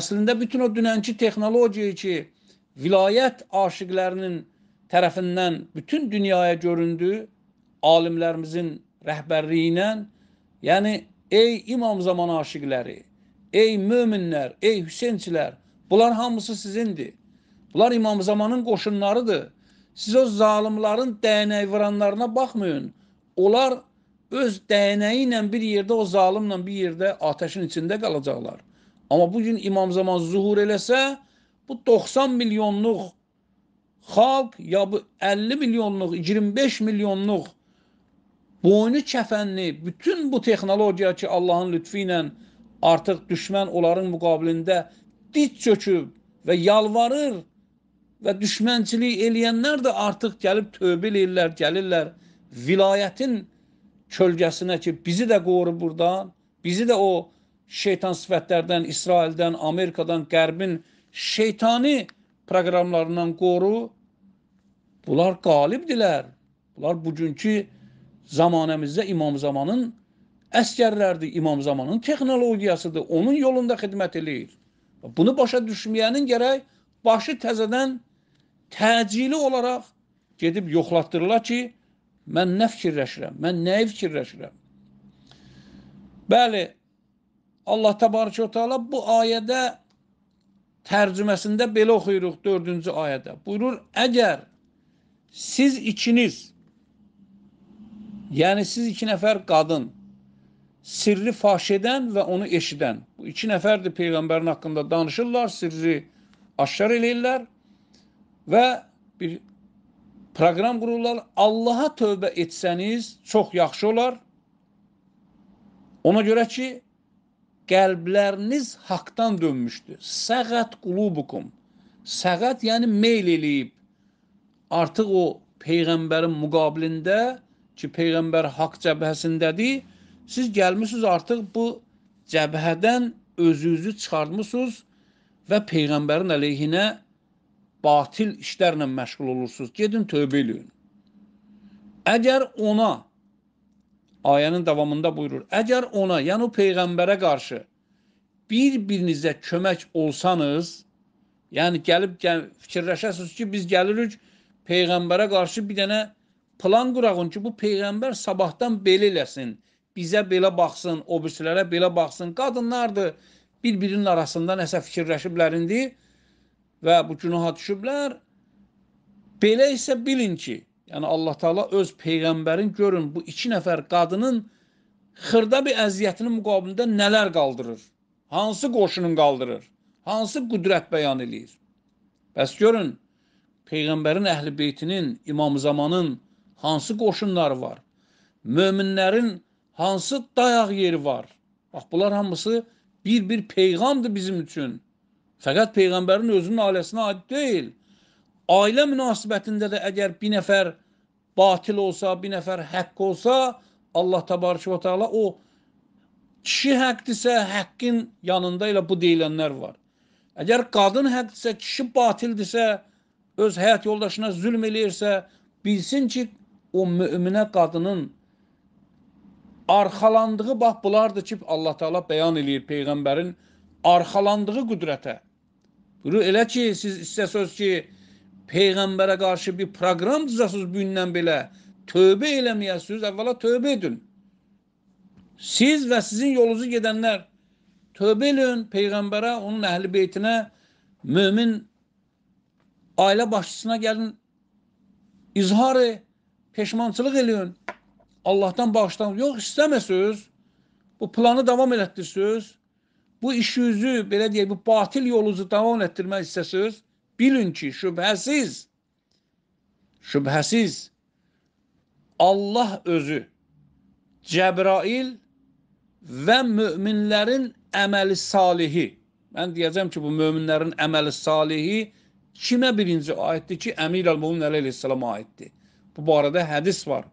Əslində bütün o dünənki texnologiya ki, vilayət aşıqlərinin tərəfindən bütün dünyaya göründü alimlərimizin rəhbərliyi ilə. Yəni ey İmam Zaman aşiqləri, ey möminlər, ey Hüseynçilər, bunlar hamısı sizindir. Bunlar İmam Zamanın qoşunlarıdır. Siz o zalimların dəyənəyi vuranlarına baxmayın. Onlar öz dəyənəyi ilə bir yerdə, o zalimlə bir yerdə atəşin içində qalacaqlar. Amma bu gün İmam Zaman zuhur eləsə, bu 90 milyonluq xalq ya bu 50 milyonluq, 25 milyonluq boynu kəfənli bütün bu texnologiya ki, Allahın lütfi ilə artıq düşmən onların müqabilində diz çöküb və yalvarır və düşmənçilik eləyənlər də artıq gəlib tövbə eləyirlər, gəlirlər vilayətin kölgəsinə ki, bizi də qoru buradan, bizi də o şeytan sifətlərdən, İsraildən, Amerikadan, Qərbin şeytani proqramlarından qoru. Bunlar qalibdilər. Bunlar bugünkü zamanəmizdə İmam Zamanın əskərlərdir, İmam Zamanın texnologiyasıdır. Onun yolunda xidmət eləyir. Bunu başa düşməyənin gərək başı təzədən təcili olaraq gedib yoxlatdırıla ki, mən nə fikirləşirəm, mən nəyi fikirləşirəm. Bəli, Allah təbarəkə təala bu ayədə tərcüməsində belə oxuyuruq 4-cü ayədə. Buyurur, əgər siz ikiniz, yəni siz iki nəfər qadın, sirri faş edən və onu eşidən, bu iki nəfərdir Peyğəmbərin haqqında danışırlar, sirri aşkar eləyirlər və bir proqram qururlar, Allaha tövbə etsəniz çox yaxşı olar. Ona görə ki, qəlbləriniz haqdan dönmüşdür. Səğət qulubukum. Səğət yəni meyl eləyib. Artıq o peyğəmbərin müqabilində ki, peyğəmbər haqq cəbhəsindədir, siz gəlmisiniz artıq bu cəbhədən özünüzü çıxartmısınız və peyğəmbərin əleyhinə batil işlərlə məşğul olursunuz. Gedin tövbə eləyin. Əgər ona Ayənin davamında buyurur. Əgər ona, yəni o peyğəmbərə qarşı bir-birinizə kömək olsanız, yəni gəlib gəl fikirləşəsiniz ki, biz gəlirik peyğəmbərə qarşı bir dənə plan qurağın ki, bu peyğəmbər sabahdan belə eləsin, bizə belə baxsın, o birisilərə belə baxsın. Qadınlardır, bir-birinin arasında nəsə fikirləşiblər indi və bu günaha düşüblər. Belə isə bilin ki, Yəni Allah Taala öz peyğəmbərin görün bu iki nəfər qadının xırda bir əziyyətinin müqabilində nələr qaldırır? Hansı qoşunun qaldırır? Hansı qüdrət bəyan eləyir? Bəs görün peyğəmbərin əhl-i beytinin, İmam Zamanın hansı qoşunları var? Möminlərin hansı dayaq yeri var? Bax bunlar hamısı bir-bir peyğamdır bizim üçün. Fəqət peyğəmbərin özünün ailəsinə aid deyil. Ailə münasibətində də əgər bir nəfər batil olsa, bir nəfər haqq olsa, Allah təbarəkə və təala o kişi haqqdirsə, haqqın yanında elə bu deyilənlər var. Əgər qadın haqqdirsə, kişi batildirsə, öz həyat yoldaşına zülm eləyirsə, bilsin ki, o möminə qadının arxalandığı bax bulardır ki, Allah Taala bəyan eləyir peyğəmbərin arxalandığı qüdrətə. Elə ki, siz istəsəz ki, Peyğəmbərə qarşı bir proqram cızasınız bu gündən belə. Tövbə eləməyəsiniz, əvvəla tövbə edin. Siz və sizin yolunuzu gedənlər tövbə edin Peyğəmbərə, onun əhl-i beytinə, mömin ailə başçısına gəlin, izharı, e, peşmançılıq eləyin. Allahdan bağışlanın. Yox, istəməsiniz. Bu planı davam elətdirsiniz. Bu işi üzü, belə deyək, bu batil yolunuzu davam elətdirmək istəsiniz Bilin ki, şübhəsiz, şübhəsiz Allah özü, Cəbrail və möminlərin əməli salihi, mən deyəcəm ki, bu möminlərin əməli salihi kimə birinci aiddir ki, Əmir Əl-Mumin əleyhissalama aiddir. Bu barədə hədis var.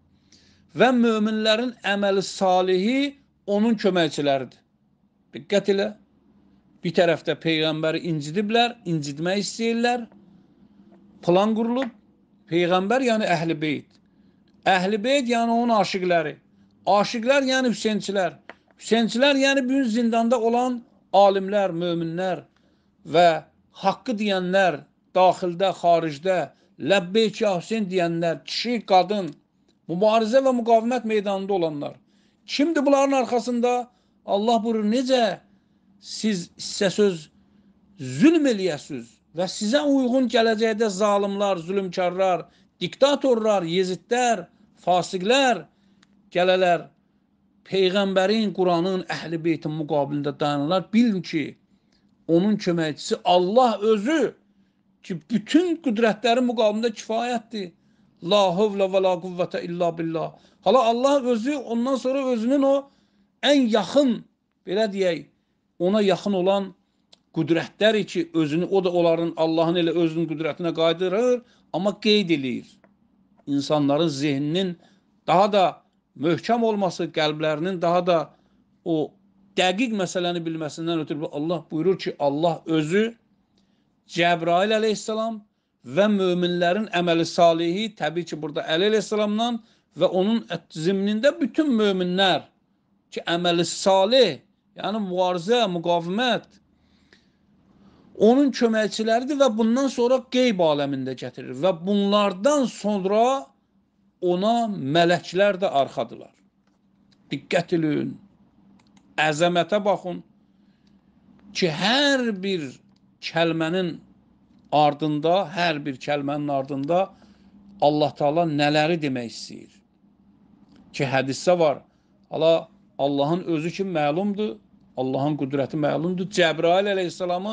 Və möminlərin əməli salihi onun köməkçiləridir. Diqqət elə. Bir tərəfdə peyğəmbəri incidiblər, incidmək istəyirlər. Plan qurulub. Peyğəmbər yəni əhl-i beyt. Əhl-i beyt yəni onun aşiqləri. Aşiqlər yəni Hüseynçilər. Hüseynçilər yəni bu gün zindanda olan alimlər, möminlər və haqqı deyənlər, daxildə, xaricdə Ləbbeyk ya Hüseyn deyənlər, kişi, qadın, mübarizə və müqavimət meydanında olanlar. Kimdir bunların arxasında? Allah buyurur, necə siz hissə söz zülm eləyəsiz və sizə uyğun gələcəkdə zalimlar, zülmkarlar, diktatorlar, yezidlər, fasiqlər gələlər. Peyğəmbərin, Quranın, əhl-i beytin müqabilində dayananlar bilin ki, onun köməkçisi Allah özü ki, bütün qüdrətlərin müqabilində kifayətdir. La hövlə və la quvvətə illa billah. Hala Allah özü ondan sonra özünün o ən yaxın, belə deyək, ona yaxın olan qüdrətlər ki, özünü o da onların Allahın elə özünün qüdrətinə qaydırır, amma qeyd eləyir. İnsanların zehninin daha da möhkəm olması, qəlblərinin daha da o dəqiq məsələni bilməsindən ötürü Allah buyurur ki, Allah özü Cəbrail əleyhissalam və möminlərin əməli salihi, təbii ki, burada Əli əleyhissalamdan və onun zimnində bütün möminlər ki, əməli salih yəni mübarizə, müqavimət onun köməkçiləridir və bundan sonra qeyb aləmində gətirir və bunlardan sonra ona mələklər də arxadılar. Diqqət edin. Əzəmətə baxın ki, hər bir kəlmənin ardında, hər bir kəlmənin ardında Allah Taala nələri demək istəyir? Ki, hədisdə var. Allah Allahın özü ki məlumdur Allahın qüdrəti məlumdur. Cəbrail əleyhissalamı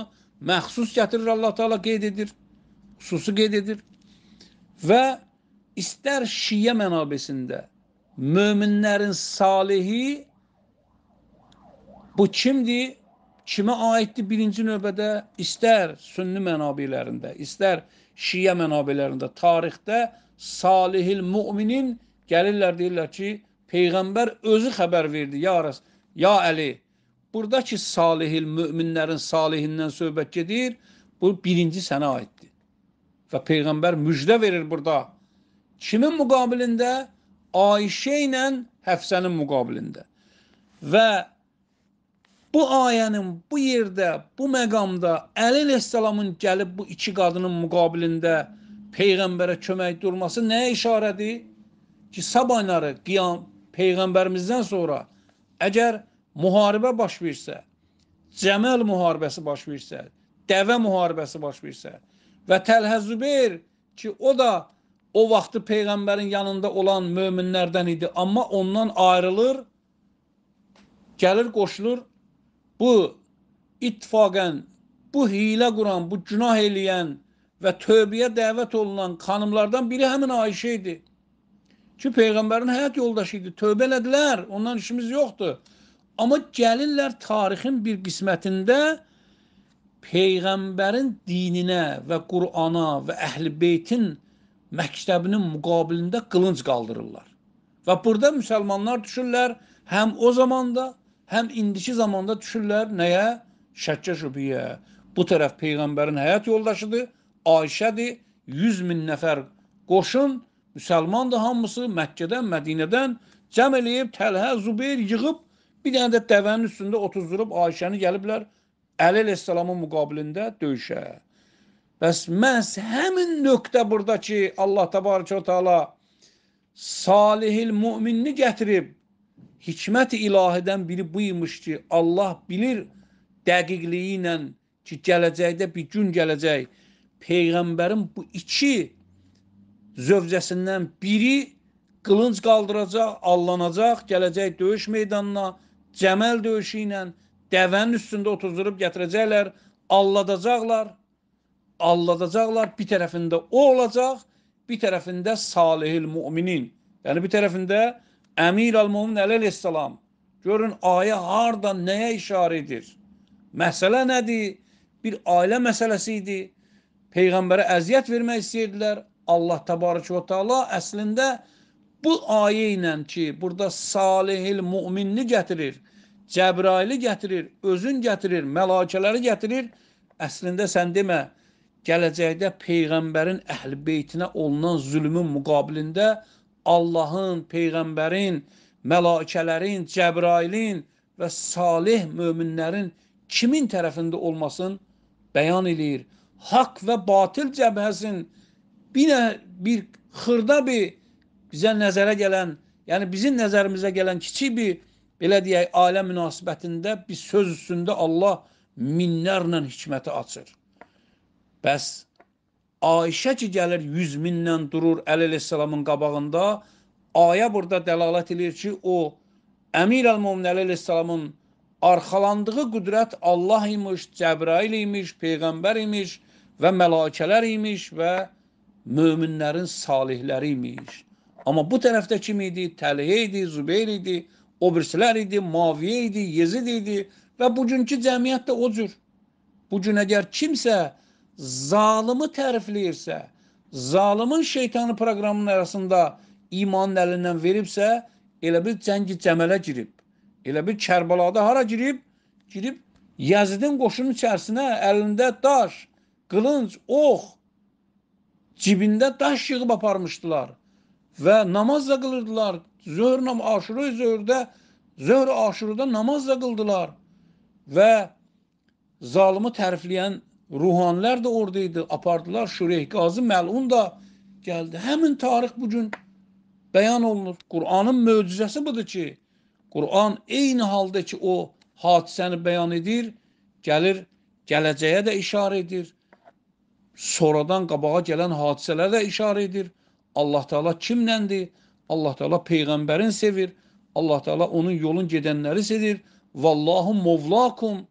məxsus gətirir Allah Taala qeyd edir. Xüsusi qeyd edir. Və istər Şiyə mənabəsində möminlərin salihi bu kimdir? Kimə aiddir birinci növbədə? İstər sünni mənabilərində, istər Şiyə mənabilərində tarixdə salihil müminin gəlirlər deyirlər ki, peyğəmbər özü xəbər verdi. Ya Rəs, ya Əli, buradakı salihil, möminlərin salihindən söhbət gedir. Bu birinci sənə aiddir. Və Peyğəmbər müjdə verir burada. Kimin müqabilində? Ayşə ilə Həfsənin müqabilində. Və bu ayənin bu yerdə, bu məqamda Əli əleyhissalamın gəlib bu iki qadının müqabilində Peyğəmbərə kömək durması nəyə işarədir? Ki, sabahları qiyam Peyğəmbərimizdən sonra əgər müharibə baş versə, Cəməl müharibəsi baş versə, Dəvə müharibəsi baş versə və Təlhəzübeyr ki, o da o vaxtı Peyğəmbərin yanında olan möminlərdən idi, amma ondan ayrılır, gəlir qoşulur, bu ittifaqən, bu hilə quran, bu günah eləyən və tövbəyə dəvət olunan xanımlardan biri həmin Ayşə idi. Ki, Peyğəmbərin həyat yoldaşı idi, tövbə elədilər, ondan işimiz yoxdur. Amma gəlirlər tarixin bir qismətində peyğəmbərin dininə və Qurana və Əhlibeytin məktəbinin müqabilində qılınc qaldırırlar. Və burada müsəlmanlar düşürlər həm o zamanda, həm indiki zamanda düşürlər nəyə? Şəkkə şübhəyə. Bu tərəf peyğəmbərin həyat yoldaşıdır, Ayşədir, 100 min nəfər qoşun müsəlmandır hamısı Məkkədən, Mədinədən cəm eləyib Təlhə, Zubeyr yığıb Bir dənə də dəvənin üstündə otuzdurub Ayşəni gəliblər Əli əleyhissalamın müqabilində döyüşə. Bəs məhz həmin nöqtə burada ki, Allah təbarəkə təala salihil möminini gətirib hikmət ilahidən biri buymuş ki, Allah bilir dəqiqliyi ilə ki, gələcəkdə bir gün gələcək peyğəmbərin bu iki zövcəsindən biri qılınc qaldıracaq, allanacaq, gələcək döyüş meydanına Cəməl döyüşü ilə dəvənin üstündə otuzdurub gətirəcəklər, alladacaqlar, alladacaqlar, bir tərəfində o olacaq, bir tərəfində salihil müminin, yəni bir tərəfində əmir al-mümin əleyhissalam. Görün, ayə hardan, nəyə işarə edir? Məsələ nədir? Bir ailə məsələsi idi. Peyğəmbərə əziyyət vermək istəyirdilər. Allah təbarək və teala əslində bu ayə ilə ki, burada salihil müminini gətirir, Cəbraili gətirir, özün gətirir, məlakələri gətirir, əslində sən demə, gələcəkdə Peyğəmbərin əhl-i beytinə olunan zülmün müqabilində Allahın, Peyğəmbərin, məlakələrin, Cəbrailin və salih möminlərin kimin tərəfində olmasın bəyan edir. Haqq və batil cəbhəsin bir, bir xırda bir bizə nəzərə gələn, yəni bizim nəzərimizə gələn kiçik bir belə deyək, ailə münasibətində bir söz üstündə Allah minlərlə hikməti açır. Bəs Ayşə ki gəlir 100 minlə durur Əli əleyhissalamın qabağında, ayə burada dəlalət eləyir ki, o Əmir əl-Mömin əleyhissalamın arxalandığı qüdrət Allah imiş, Cəbrail imiş, peyğəmbər imiş və mələkələr imiş və möminlərin salihləri imiş. Amma bu tərəfdə kim idi? Təliyyə idi, Zübeyir idi, o birsilər idi, Maviyyə idi, Yezid idi və bugünkü cəmiyyət də o cür. Bugün əgər kimsə zalımı tərifləyirsə, zalımın şeytanı proqramının arasında imanın əlindən veribsə, elə bir cəngi cəmələ girib. Elə bir Kərbəlada hara girib? Girib Yazidin qoşunun içərisinə əlində daş, qılınc, ox, cibində daş yığıb aparmışdılar və namaz da qılırdılar. Zöhr nam aşırı zöhrdə zöhr aşırıda namaz da qıldılar və zalımı tərifləyən ruhanilər də orada idi. Apardılar Şüreyh Qazi Məlun da gəldi. Həmin tarix bu gün bəyan olunur. Qur'anın möcüzəsi budur ki, Qur'an eyni halda ki o hadisəni bəyan edir, gəlir gələcəyə də işarə edir. Sonradan qabağa gələn hadisələrə də işarə edir. Allah Teala kimləndir? Allah Teala peyğəmbərin sevir. Allah Teala onun yolun gedənləri sevir. Vallahu muvlakum.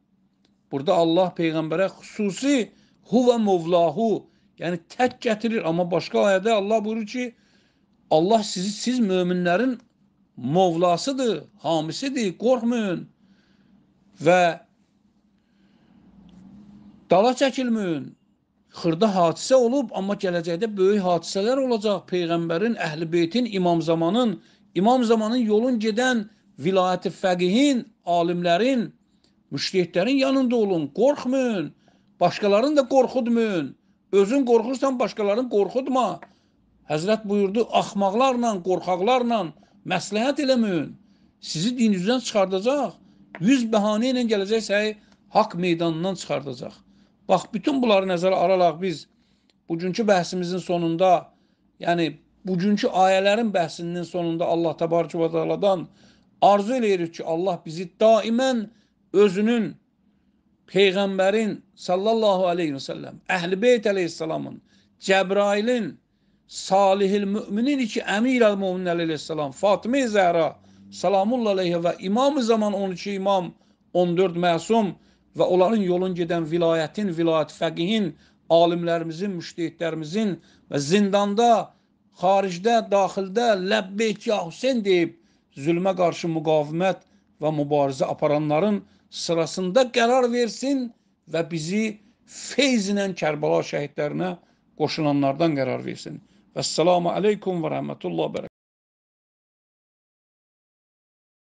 Burada Allah peyğəmbərə xüsusi huve muvlahu yəni tək gətirir amma başqa ayədə Allah buyurur ki Allah sizi siz möminlərin mövlasıdır, hamisidir, qorxmayın və dala çəkilməyin xırda hadisə olub, amma gələcəkdə böyük hadisələr olacaq. Peyğəmbərin, Əhlibeytin, İmam Zamanın, İmam Zamanın yolun gedən vilayəti fəqihin, alimlərin, müştehidlərin yanında olun. Qorxmayın. Başqalarını da qorxutmayın. Özün qorxursan, başqalarını qorxutma. Həzrət buyurdu, axmaqlarla, qorxaqlarla məsləhət eləməyin. Sizi dininizdən çıxardacaq. Yüz bəhanə ilə gələcəksəy, haqq meydanından çıxardacaq. Bax, bütün bunları nəzərə alaraq biz bugünkü bəhsimizin sonunda, yəni bugünkü ayələrin bəhsinin sonunda Allah təbarək və təaladan arzu eləyirik ki, Allah bizi daimən özünün Peyğəmbərin sallallahu aleyhi və səlləm, Əhl-i Beyt aleyhissalamın, Cəbrailin, Salihil müminin iki əmir-əl müminin aleyhissalam, Fatimə-i Zəhra, salamullah aleyhi və imam-ı zaman 12 imam, 14 məsum, və onların yolun gedən vilayətin, vilayət fəqihin, alimlərimizin, müştehidlərimizin və zindanda, xaricdə, daxildə ləbbeyk ya Hüseyn deyib zülmə qarşı müqavimət və mübarizə aparanların sırasında qərar versin və bizi feyzlə Kərbala şəhidlərinə qoşulanlardan qərar versin. Vəssalamu aleykum və rəhmətullah bərəkatuhu.